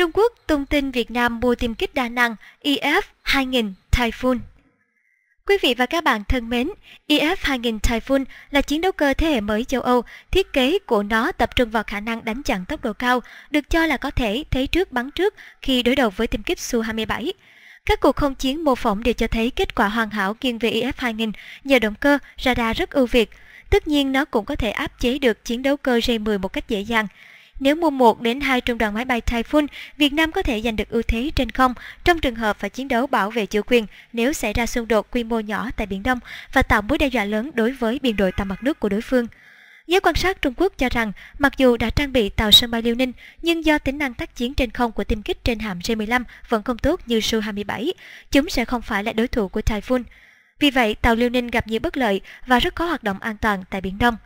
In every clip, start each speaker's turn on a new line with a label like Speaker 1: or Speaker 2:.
Speaker 1: Trung Quốc tung tin Việt Nam mua tiêm kích đa năng ef 2000 Typhoon. Quý vị và các bạn thân mến, ef 2000 Typhoon là chiến đấu cơ thế hệ mới châu Âu, thiết kế của nó tập trung vào khả năng đánh chặn tốc độ cao, được cho là có thể thấy trước bắn trước khi đối đầu với tiêm kích Su-27. Các cuộc không chiến mô phỏng đều cho thấy kết quả hoàn hảo nghiêng về ef 2000 nhờ động cơ, radar rất ưu việt. Tất nhiên nó cũng có thể áp chế được chiến đấu cơ J-10 một cách dễ dàng. Nếu mua 1 đến 2 trung đoàn máy bay Typhoon, Việt Nam có thể giành được ưu thế trên không trong trường hợp phải chiến đấu bảo vệ chủ quyền nếu xảy ra xung đột quy mô nhỏ tại Biển Đông và tạo mối đe dọa lớn đối với biên đội tàu mặt nước của đối phương. Giới quan sát Trung Quốc cho rằng, mặc dù đã trang bị tàu sân bay Liêu Ninh, nhưng do tính năng tác chiến trên không của tiêm kích trên hạm J-15 vẫn không tốt như Su-27, chúng sẽ không phải là đối thủ của Typhoon. Vì vậy, tàu Liêu Ninh gặp nhiều bất lợi và rất khó hoạt động an toàn tại Biển Đông.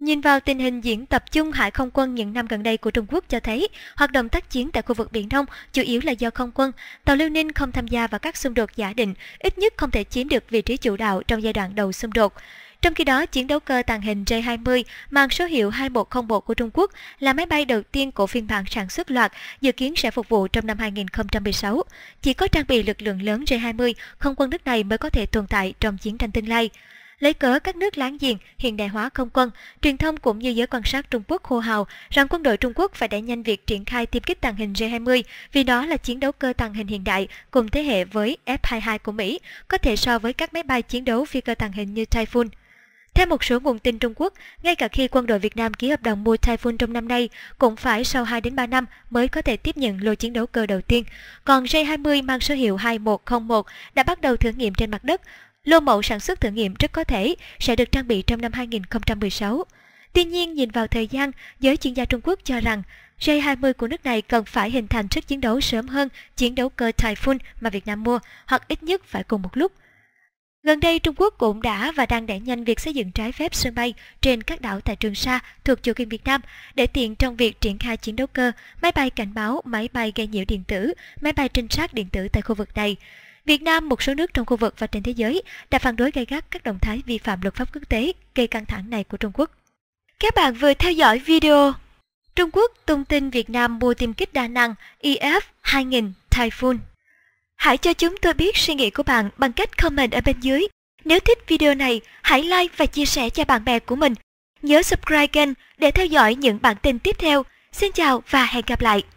Speaker 1: Nhìn vào tình hình diễn tập chung hải không quân những năm gần đây của Trung Quốc cho thấy, hoạt động tác chiến tại khu vực Biển Đông chủ yếu là do không quân. Tàu Liêu Ninh không tham gia vào các xung đột giả định, ít nhất không thể chiếm được vị trí chủ đạo trong giai đoạn đầu xung đột. Trong khi đó, chiến đấu cơ tàng hình J-20 mang số hiệu 2101 của Trung Quốc là máy bay đầu tiên của phiên bản sản xuất loạt, dự kiến sẽ phục vụ trong năm 2016. Chỉ có trang bị lực lượng lớn J-20, không quân nước này mới có thể tồn tại trong chiến tranh tương lai lấy cớ các nước láng giềng hiện đại hóa không quân, truyền thông cũng như giới quan sát Trung Quốc hô hào rằng quân đội Trung Quốc phải đẩy nhanh việc triển khai tiêm kích tàng hình J-20 vì đó là chiến đấu cơ tàng hình hiện đại cùng thế hệ với F-22 của Mỹ, có thể so với các máy bay chiến đấu phi cơ tàng hình như Typhoon. Theo một số nguồn tin Trung Quốc, ngay cả khi quân đội Việt Nam ký hợp đồng mua Typhoon trong năm nay, cũng phải sau 2 đến 3 năm mới có thể tiếp nhận lô chiến đấu cơ đầu tiên. Còn J-20 mang số hiệu 2101 đã bắt đầu thử nghiệm trên mặt đất, Lô mẫu sản xuất thử nghiệm rất có thể sẽ được trang bị trong năm 2016. Tuy nhiên, nhìn vào thời gian, giới chuyên gia Trung Quốc cho rằng J-20 của nước này cần phải hình thành sức chiến đấu sớm hơn chiến đấu cơ Typhoon mà Việt Nam mua, hoặc ít nhất phải cùng một lúc. Gần đây, Trung Quốc cũng đã và đang đẩy nhanh việc xây dựng trái phép sân bay trên các đảo tại Trường Sa thuộc chủ quyền Việt Nam để tiện trong việc triển khai chiến đấu cơ, máy bay cảnh báo, máy bay gây nhiễu điện tử, máy bay trinh sát điện tử tại khu vực này. Việt Nam, một số nước trong khu vực và trên thế giới đã phản đối gay gắt các động thái vi phạm luật pháp quốc tế gây căng thẳng này của Trung Quốc. Các bạn vừa theo dõi video Trung Quốc tung tin Việt Nam mua tiêm kích đa năng ef 2000 Typhoon. Hãy cho chúng tôi biết suy nghĩ của bạn bằng cách comment ở bên dưới. Nếu thích video này, hãy like và chia sẻ cho bạn bè của mình. Nhớ subscribe kênh để theo dõi những bản tin tiếp theo. Xin chào và hẹn gặp lại!